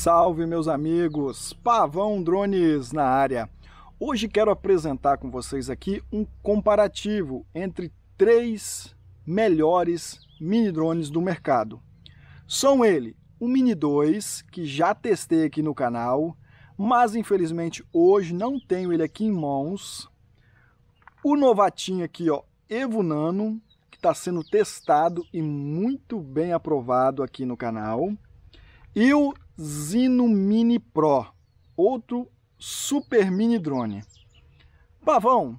Salve meus amigos, Pavão Drones na área. Hoje quero apresentar com vocês aqui um comparativo entre três melhores mini drones do mercado. São ele, o Mini 2, que já testei aqui no canal, mas infelizmente hoje não tenho ele aqui em mãos. O novatinho aqui, ó, Evo Nano, que está sendo testado e muito bem aprovado aqui no canal. E o Zino Mini Pro, outro super mini drone. Pavão,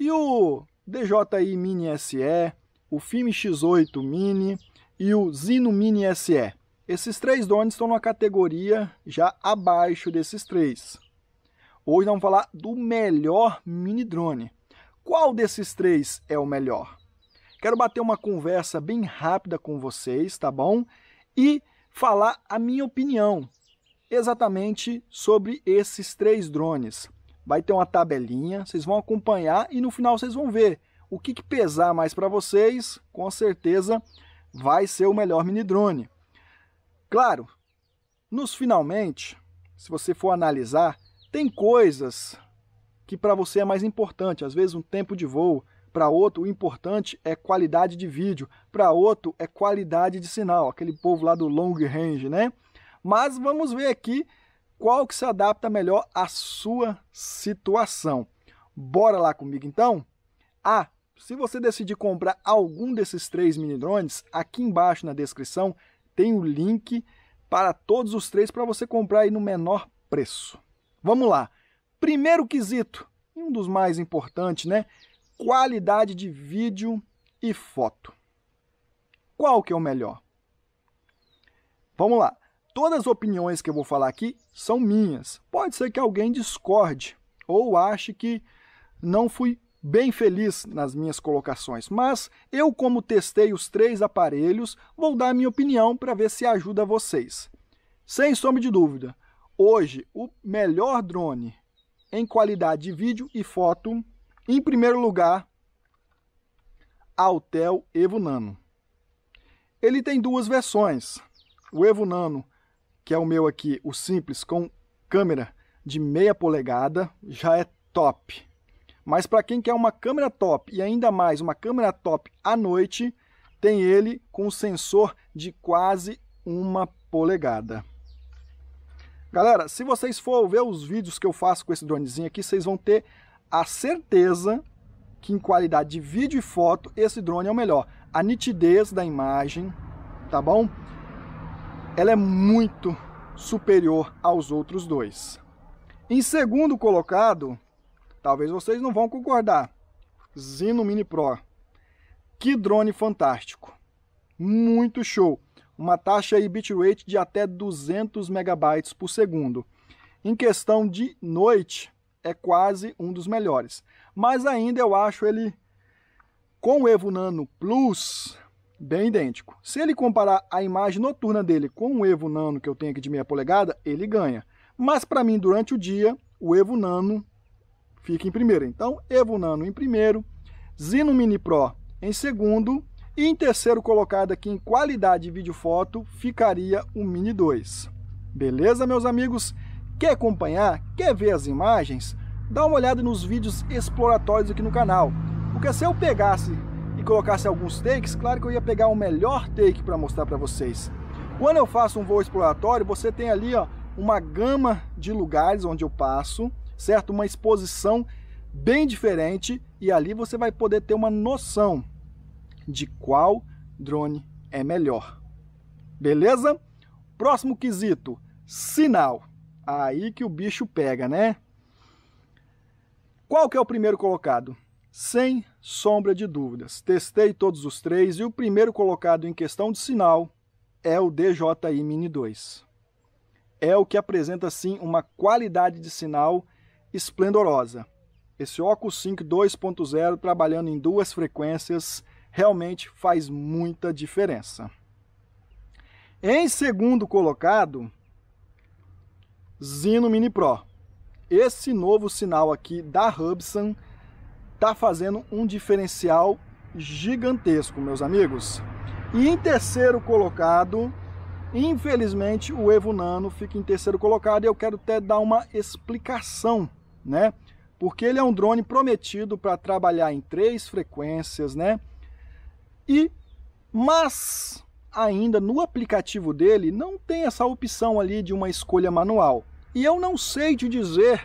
e o DJI Mini SE, o FIME X8 Mini e o Zino Mini SE? Esses três drones estão numa categoria já abaixo desses três. Hoje vamos falar do melhor mini drone. Qual desses três é o melhor? Quero bater uma conversa bem rápida com vocês, tá bom? E falar a minha opinião exatamente sobre esses três drones. Vai ter uma tabelinha, vocês vão acompanhar e no final vocês vão ver o que, que pesar mais para vocês, com certeza vai ser o melhor mini drone. Claro, nos finalmente, se você for analisar, tem coisas que para você é mais importante, às vezes um tempo de voo, para outro o importante é qualidade de vídeo, para outro é qualidade de sinal, aquele povo lá do long range, né? Mas vamos ver aqui qual que se adapta melhor à sua situação. Bora lá comigo então? Ah, se você decidir comprar algum desses três mini drones, aqui embaixo na descrição tem o link para todos os três para você comprar aí no menor preço. Vamos lá. Primeiro quesito, um dos mais importantes, né? qualidade de vídeo e foto. Qual que é o melhor? Vamos lá. Todas as opiniões que eu vou falar aqui são minhas. Pode ser que alguém discorde ou ache que não fui bem feliz nas minhas colocações, mas eu como testei os três aparelhos, vou dar minha opinião para ver se ajuda vocês. Sem sombra de dúvida, hoje o melhor drone em qualidade de vídeo e foto em primeiro lugar, Altel Evo Nano. Ele tem duas versões. O Evo Nano, que é o meu aqui, o simples, com câmera de meia polegada, já é top. Mas para quem quer uma câmera top e ainda mais uma câmera top à noite, tem ele com sensor de quase uma polegada. Galera, se vocês for ver os vídeos que eu faço com esse dronezinho aqui, vocês vão ter a certeza que em qualidade de vídeo e foto esse drone é o melhor. A nitidez da imagem, tá bom? Ela é muito superior aos outros dois. Em segundo colocado, talvez vocês não vão concordar, Zino Mini Pro. Que drone fantástico. Muito show. Uma taxa e bitrate de até 200 megabytes por segundo. Em questão de noite, é quase um dos melhores. Mas ainda eu acho ele, com o Evo Nano Plus, bem idêntico. Se ele comparar a imagem noturna dele com o Evo Nano que eu tenho aqui de meia polegada, ele ganha. Mas para mim, durante o dia, o Evo Nano fica em primeiro. Então, Evo Nano em primeiro, Zino Mini Pro em segundo e em terceiro colocado aqui em qualidade de vídeo foto ficaria o Mini 2. Beleza, meus amigos? Quer acompanhar? Quer ver as imagens? Dá uma olhada nos vídeos exploratórios aqui no canal. Porque se eu pegasse e colocasse alguns takes, claro que eu ia pegar o melhor take para mostrar para vocês. Quando eu faço um voo exploratório, você tem ali ó, uma gama de lugares onde eu passo, certo? Uma exposição bem diferente e ali você vai poder ter uma noção de qual drone é melhor. Beleza? Próximo quesito, sinal. Aí que o bicho pega, né? Qual que é o primeiro colocado? Sem sombra de dúvidas. Testei todos os três e o primeiro colocado em questão de sinal é o DJI Mini 2. É o que apresenta, sim, uma qualidade de sinal esplendorosa. Esse Oculus 5 2.0 trabalhando em duas frequências realmente faz muita diferença. Em segundo colocado, Zino Mini Pro. Esse novo sinal aqui da Hubson tá fazendo um diferencial gigantesco, meus amigos. E em terceiro colocado, infelizmente o Evo Nano fica em terceiro colocado e eu quero até dar uma explicação, né? Porque ele é um drone prometido para trabalhar em três frequências, né? E mas ainda no aplicativo dele não tem essa opção ali de uma escolha manual. E eu não sei te dizer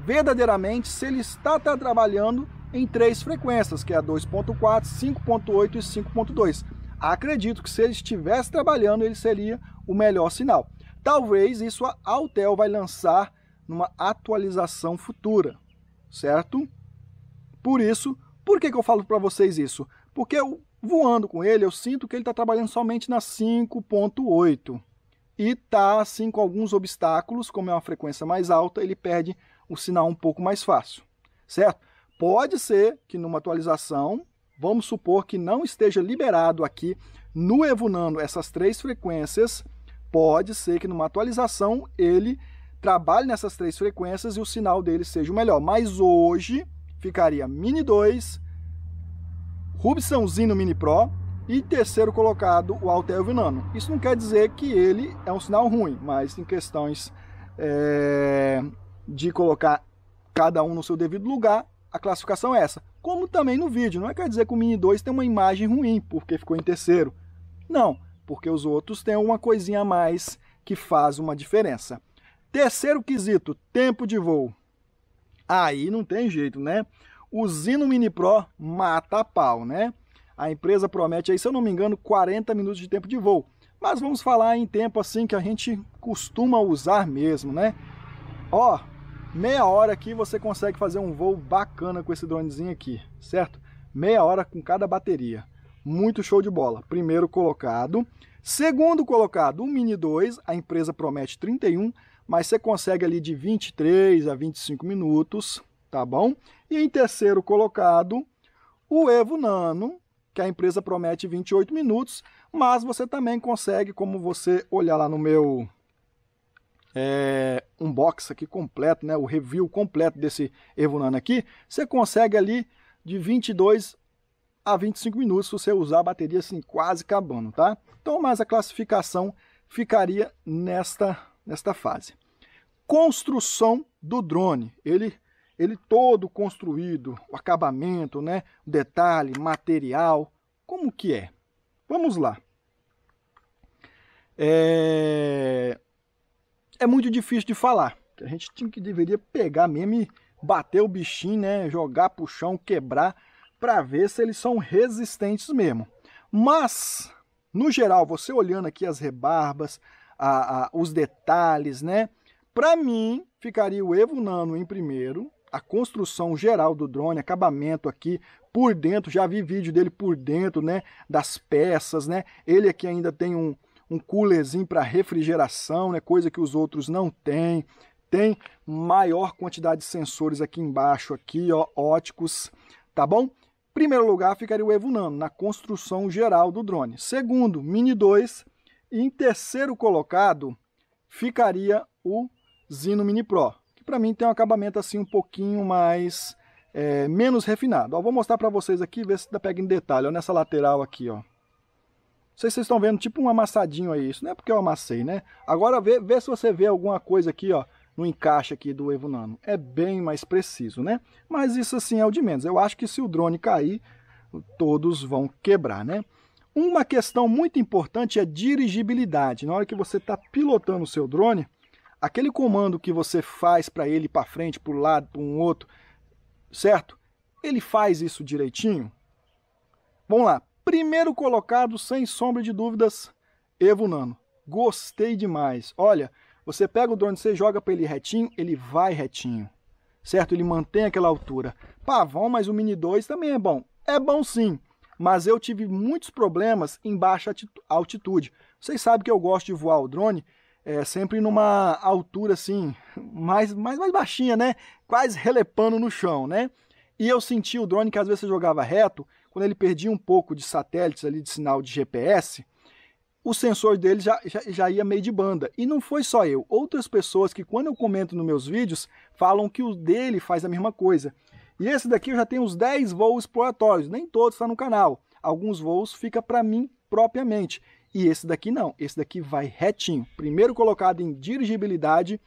verdadeiramente se ele está, está trabalhando em três frequências, que é a 2.4, 5.8 e 5.2. Acredito que se ele estivesse trabalhando, ele seria o melhor sinal. Talvez isso a Altel vai lançar numa atualização futura, certo? Por isso, por que, que eu falo para vocês isso? Porque eu, voando com ele, eu sinto que ele está trabalhando somente na 5.8 e está assim com alguns obstáculos, como é uma frequência mais alta, ele perde o sinal um pouco mais fácil, certo? Pode ser que numa atualização, vamos supor que não esteja liberado aqui no Evunando essas três frequências, pode ser que numa atualização ele trabalhe nessas três frequências e o sinal dele seja o melhor. Mas hoje ficaria Mini 2, no Mini Pro e terceiro colocado, o Altair Vinano. Isso não quer dizer que ele é um sinal ruim, mas em questões é, de colocar cada um no seu devido lugar, a classificação é essa. Como também no vídeo, não é quer dizer que o Mini 2 tem uma imagem ruim porque ficou em terceiro. Não, porque os outros têm uma coisinha a mais que faz uma diferença. Terceiro quesito, tempo de voo. Aí não tem jeito, né? O Zino Mini Pro mata a pau, né? A empresa promete aí, se eu não me engano, 40 minutos de tempo de voo. Mas vamos falar em tempo assim que a gente costuma usar mesmo, né? Ó, meia hora aqui você consegue fazer um voo bacana com esse dronezinho aqui, certo? Meia hora com cada bateria. Muito show de bola. Primeiro colocado. Segundo colocado, um Mini 2, a empresa promete 31, mas você consegue ali de 23 a 25 minutos, tá bom? E em terceiro colocado, o Evo Nano, que a empresa promete 28 minutos, mas você também consegue, como você olhar lá no meu é, um box aqui completo, né, o review completo desse Evonano aqui, você consegue ali de 22 a 25 minutos se você usar a bateria assim quase acabando, tá? Então, mas a classificação ficaria nesta, nesta fase. Construção do drone. Ele ele todo construído, o acabamento, né, o detalhe, material, como que é? Vamos lá. É, é muito difícil de falar. A gente tinha que deveria pegar mesmo e bater o bichinho, né, jogar o chão, quebrar, para ver se eles são resistentes mesmo. Mas, no geral, você olhando aqui as rebarbas, a, a, os detalhes, né, para mim, ficaria o Evo Nano em primeiro, a construção geral do drone, acabamento aqui por dentro, já vi vídeo dele por dentro, né, das peças, né? Ele aqui ainda tem um, um coolerzinho para refrigeração, né, coisa que os outros não têm. Tem maior quantidade de sensores aqui embaixo aqui, ó, óticos, tá bom? Primeiro lugar ficaria o Evo Nano na construção geral do drone. Segundo, Mini 2 e em terceiro colocado ficaria o Zino Mini Pro para mim tem um acabamento assim um pouquinho mais é, menos refinado. Ó, vou mostrar para vocês aqui, ver se dá pega em detalhe. Ó, nessa lateral aqui, ó. Não sei se vocês estão vendo, tipo um amassadinho aí. Isso não é porque eu amassei, né? Agora vê, vê se você vê alguma coisa aqui, ó, no encaixe aqui do Evo Nano. É bem mais preciso, né? Mas isso assim é o de menos. Eu acho que se o drone cair, todos vão quebrar, né? Uma questão muito importante é dirigibilidade. Na hora que você está pilotando o seu drone, aquele comando que você faz para ele para frente, para um lado, para um outro, certo? Ele faz isso direitinho? Vamos lá. Primeiro colocado, sem sombra de dúvidas, Evo Nano. Gostei demais. Olha, você pega o drone, você joga para ele retinho, ele vai retinho. Certo? Ele mantém aquela altura. Pavão, mas o Mini 2 também é bom. É bom sim, mas eu tive muitos problemas em baixa altitude. Vocês sabem que eu gosto de voar o drone é, sempre numa altura assim, mais, mais, mais baixinha, né? Quase relepando no chão, né? E eu senti o drone que às vezes você jogava reto, quando ele perdia um pouco de satélites ali de sinal de GPS, o sensor dele já, já, já, ia meio de banda. E não foi só eu. Outras pessoas que, quando eu comento nos meus vídeos, falam que o dele faz a mesma coisa. E esse daqui eu já tenho uns 10 voos exploratórios, nem todos estão tá no canal. Alguns voos fica para mim propriamente. E esse daqui não, esse daqui vai retinho. Primeiro colocado em dirigibilidade,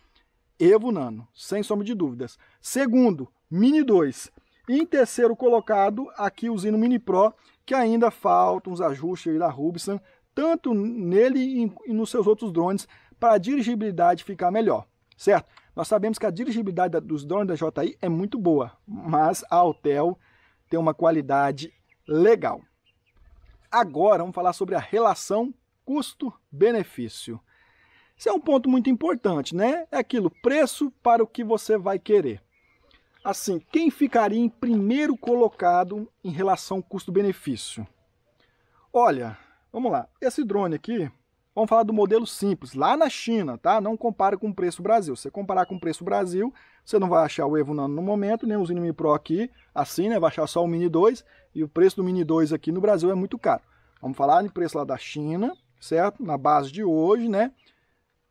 Evo Nano, sem sombra de dúvidas. Segundo, Mini 2. E em terceiro colocado, aqui o Zino Mini Pro, que ainda faltam uns ajustes da Rubicon, tanto nele e nos seus outros drones, para a dirigibilidade ficar melhor, certo? Nós sabemos que a dirigibilidade dos drones da JI é muito boa, mas a Altel tem uma qualidade legal agora vamos falar sobre a relação custo-benefício. Isso é um ponto muito importante, né? É aquilo, preço para o que você vai querer. Assim, quem ficaria em primeiro colocado em relação custo-benefício? Olha, vamos lá. Esse drone aqui, vamos falar do modelo simples, lá na China, tá? Não compara com o preço Brasil. Se você comparar com o preço Brasil, você não vai achar o Evo Nano no momento, nem o Zinimi Pro aqui, assim, né? Vai achar só o Mini 2 e o preço do Mini 2 aqui no Brasil é muito caro. Vamos falar de preço lá da China, certo? Na base de hoje, né?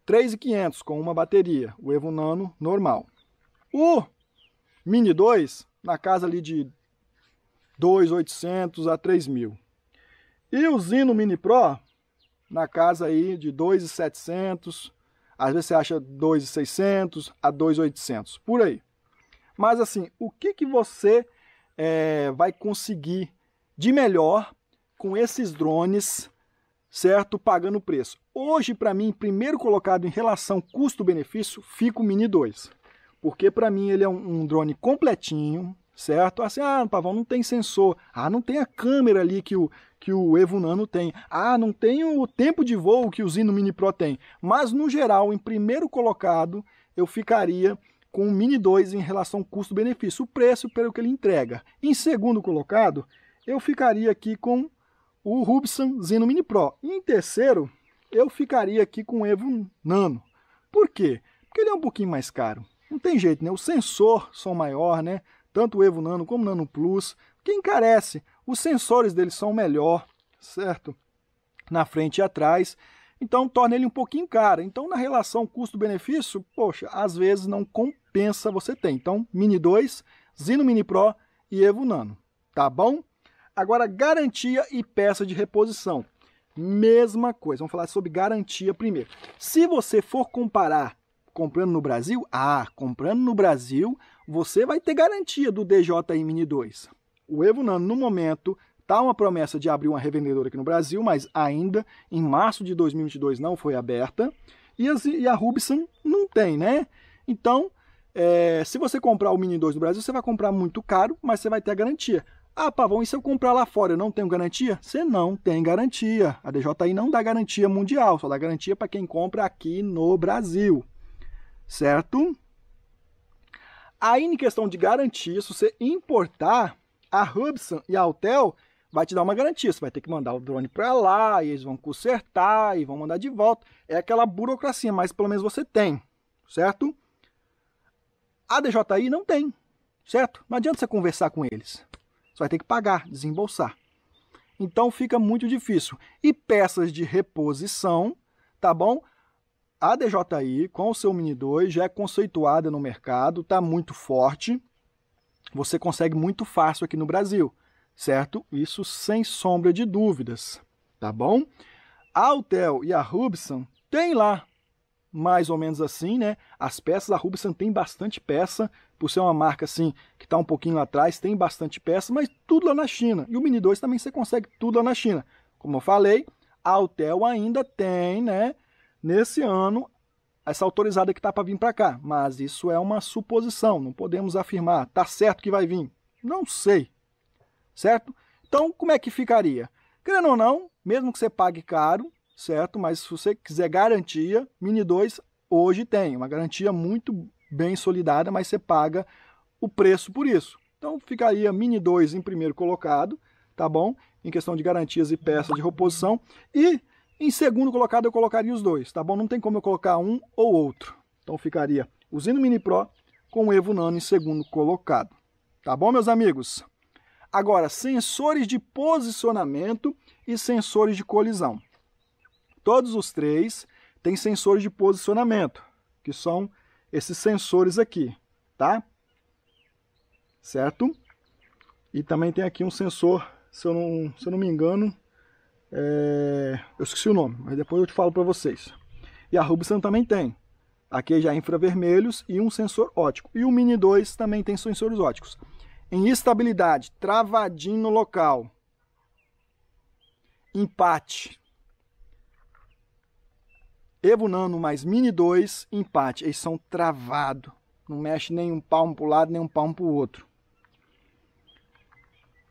3.500 com uma bateria, o Evo Nano normal. O Mini 2 na casa ali de 2.800 a 3.000. E o Zino Mini Pro na casa aí de 2.700, às vezes você acha 2.600 a 2.800, por aí. Mas assim, o que que você é, vai conseguir de melhor com esses drones, certo? Pagando o preço. Hoje, para mim, primeiro colocado em relação custo-benefício, fica o Mini 2. Porque para mim ele é um, um, drone completinho, certo? Assim, ah, Pavão, não tem sensor. Ah, não tem a câmera ali que o, que o Evo Nano tem. Ah, não tem o tempo de voo que o Zino Mini Pro tem. Mas, no geral, em primeiro colocado, eu ficaria com o Mini 2 em relação custo-benefício, o preço pelo que ele entrega. Em segundo colocado, eu ficaria aqui com o Rubson Zeno Mini Pro. Em terceiro, eu ficaria aqui com o Evo Nano. Por quê? Porque ele é um pouquinho mais caro. Não tem jeito, né? O sensor são maior, né? Tanto o Evo Nano como o Nano Plus, que encarece. Os sensores deles são melhor, certo? Na frente e atrás então torna ele um pouquinho caro. Então, na relação custo-benefício, poxa, às vezes não compensa você ter. Então, Mini 2, Zino Mini Pro e Evo Nano, tá bom? Agora, garantia e peça de reposição. Mesma coisa, vamos falar sobre garantia primeiro. Se você for comparar comprando no Brasil, ah, comprando no Brasil, você vai ter garantia do DJI Mini 2. O Evo Nano, no momento, Tá uma promessa de abrir uma revendedora aqui no Brasil, mas ainda em março de 2022 não foi aberta. E, e a Rubson não tem, né? Então, é, se você comprar o Mini 2 no Brasil, você vai comprar muito caro, mas você vai ter a garantia. Ah, Pavão, e se eu comprar lá fora, eu não tenho garantia? Você não tem garantia. A DJI não dá garantia mundial, só dá garantia para quem compra aqui no Brasil. Certo? Aí, em questão de garantia, se você importar, a Hubson e a Altel, vai te dar uma garantia. Você vai ter que mandar o drone para lá, e eles vão consertar e vão mandar de volta. É aquela burocracia, mas pelo menos você tem, certo? A DJI não tem, certo? Não adianta você conversar com eles. Você vai ter que pagar, desembolsar. Então fica muito difícil. E peças de reposição, tá bom? A DJI com o seu Mini 2 já é conceituada no mercado, está muito forte. Você consegue muito fácil aqui no Brasil certo? Isso sem sombra de dúvidas, tá bom? A Altel e a Rubson tem lá, mais ou menos assim, né? As peças, a Rubson tem bastante peça, por ser uma marca assim, que está um pouquinho lá atrás, tem bastante peça, mas tudo lá na China. E o Mini 2 também você consegue tudo lá na China. Como eu falei, a Altel ainda tem, né? Nesse ano, essa autorizada que está para vir para cá. Mas isso é uma suposição, não podemos afirmar. Tá certo que vai vir? Não sei, certo? Então, como é que ficaria? Querendo ou não, mesmo que você pague caro, certo? Mas se você quiser garantia, Mini 2 hoje tem uma garantia muito bem solidada, mas você paga o preço por isso. Então ficaria Mini 2 em primeiro colocado, tá bom? Em questão de garantias e peças de reposição. E em segundo colocado eu colocaria os dois, tá bom? Não tem como eu colocar um ou outro. Então ficaria o Zino Mini Pro com o Evo Nano em segundo colocado. Tá bom, meus amigos? Agora, sensores de posicionamento e sensores de colisão. Todos os três têm sensores de posicionamento, que são esses sensores aqui, tá? Certo? E também tem aqui um sensor, se eu não, se eu não me engano, é... eu esqueci o nome, mas depois eu te falo para vocês. E a Rubicon também tem. Aqui já é infravermelhos e um sensor ótico. E o Mini 2 também tem sensores óticos. Em instabilidade travadinho no local. Empate. Evo Nano mais Mini 2, empate. Eles são travados. Não mexe nem um palmo para o lado, nem um palmo para o outro.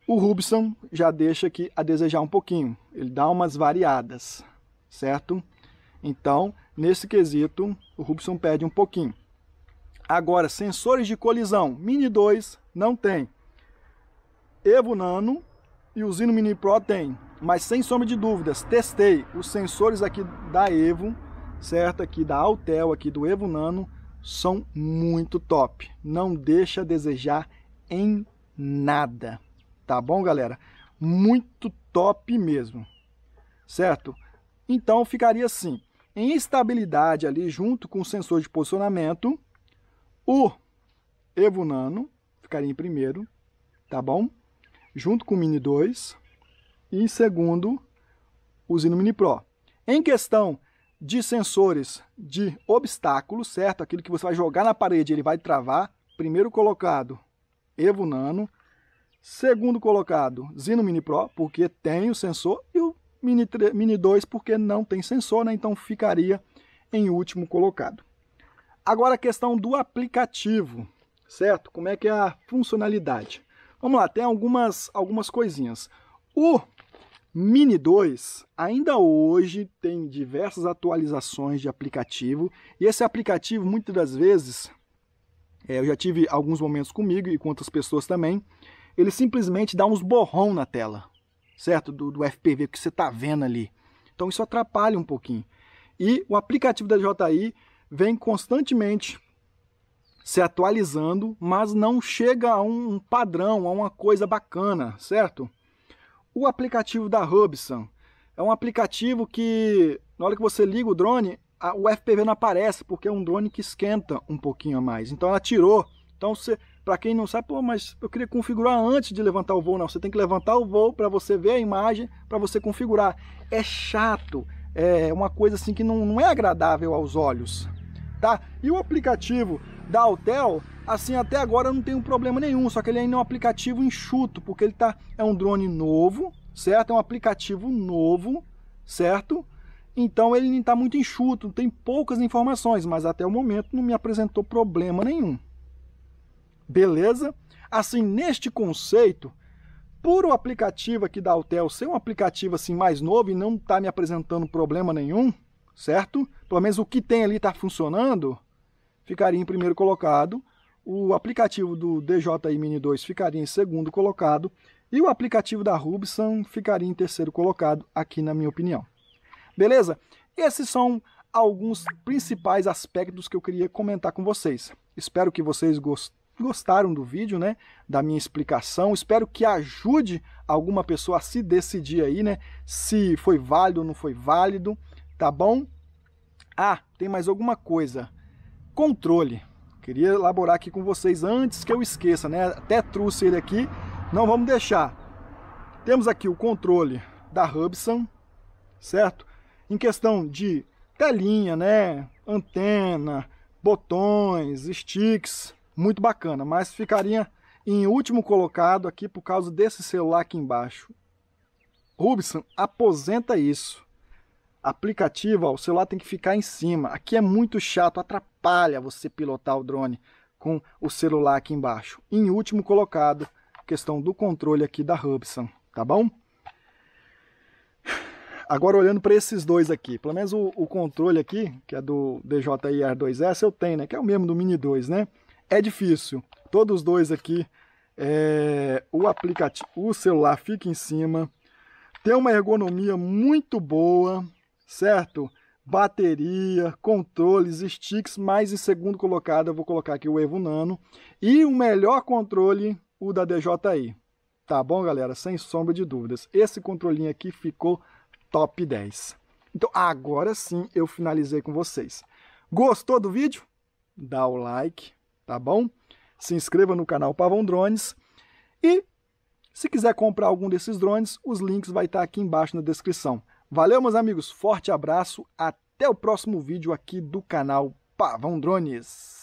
O Rubson já deixa aqui a desejar um pouquinho. Ele dá umas variadas, certo? Então, nesse quesito, o Rubson perde um pouquinho. Agora, sensores de colisão. Mini 2, não tem. Evo Nano e o Zino Mini Pro tem, mas sem sombra de dúvidas, testei os sensores aqui da Evo, certo? Aqui da Altel, aqui do Evo Nano, são muito top. Não deixa a desejar em nada, tá bom, galera? Muito top mesmo, certo? Então ficaria assim, em estabilidade ali junto com o sensor de posicionamento, o Evo Nano ficaria em primeiro, tá bom? Junto com o Mini 2 e em segundo o Zino Mini Pro. Em questão de sensores de obstáculos, certo? Aquilo que você vai jogar na parede, ele vai travar. Primeiro colocado, Evo Nano. Segundo colocado, Zino Mini Pro, porque tem o sensor. E o Mini, 3, Mini 2, porque não tem sensor, né? Então ficaria em último colocado. Agora a questão do aplicativo, certo? Como é que é a funcionalidade? Vamos lá, tem algumas, algumas coisinhas. O Mini 2 ainda hoje tem diversas atualizações de aplicativo e esse aplicativo muitas das vezes é, eu já tive alguns momentos comigo e com outras pessoas também ele simplesmente dá uns borrão na tela certo do, do FPV que você está vendo ali então isso atrapalha um pouquinho e o aplicativo da JI vem constantemente se atualizando, mas não chega a um padrão, a uma coisa bacana, certo? O aplicativo da Hubson é um aplicativo que, na hora que você liga o drone, a, o FPV não aparece, porque é um drone que esquenta um pouquinho a mais. Então ela tirou. Então para quem não sabe, pô, mas eu queria configurar antes de levantar o voo, não. Você tem que levantar o voo para você ver a imagem, para você configurar. É chato, é uma coisa assim que não, não é agradável aos olhos, tá? E o aplicativo da hotel assim até agora não tem um problema nenhum, só que ele ainda é um aplicativo enxuto, porque ele tá, é um drone novo, certo? É um aplicativo novo, certo? Então ele está muito enxuto, tem poucas informações, mas até o momento não me apresentou problema nenhum. Beleza? Assim, neste conceito, por o aplicativo aqui da hotel ser um aplicativo assim mais novo e não está me apresentando problema nenhum, certo? Pelo menos o que tem ali está funcionando, ficaria em primeiro colocado, o aplicativo do DJI Mini 2 ficaria em segundo colocado e o aplicativo da Rubson ficaria em terceiro colocado, aqui na minha opinião. Beleza? Esses são alguns principais aspectos que eu queria comentar com vocês. Espero que vocês gostaram do vídeo, né? Da minha explicação. Espero que ajude alguma pessoa a se decidir aí, né? Se foi válido ou não foi válido, tá bom? Ah, tem mais alguma coisa controle. Queria elaborar aqui com vocês antes que eu esqueça, né? Até trouxe ele aqui, não vamos deixar. Temos aqui o controle da Hubson, certo? Em questão de telinha, né? Antena, botões, sticks, muito bacana, mas ficaria em último colocado aqui por causa desse celular aqui embaixo. Rubson, aposenta isso aplicativo, ó, o celular tem que ficar em cima. Aqui é muito chato, atrapalha você pilotar o drone com o celular aqui embaixo. Em último colocado, questão do controle aqui da Hubson, tá bom? Agora olhando para esses dois aqui, pelo menos o, o, controle aqui, que é do DJI R2S, eu tenho, né? Que é o mesmo do Mini 2, né? É difícil. Todos os dois aqui, é, o aplicativo, o celular fica em cima. Tem uma ergonomia muito boa, certo? Bateria, controles, sticks, mas em segundo colocado eu vou colocar aqui o Evo Nano. E o melhor controle, o da DJI. Tá bom, galera? Sem sombra de dúvidas. Esse controlinho aqui ficou top 10. Então agora sim eu finalizei com vocês. Gostou do vídeo? Dá o like, tá bom? Se inscreva no canal Pavão Drones. E se quiser comprar algum desses drones, os links vai estar aqui embaixo na descrição. Valeu, meus amigos. Forte abraço. Até o próximo vídeo aqui do canal Pavão Drones.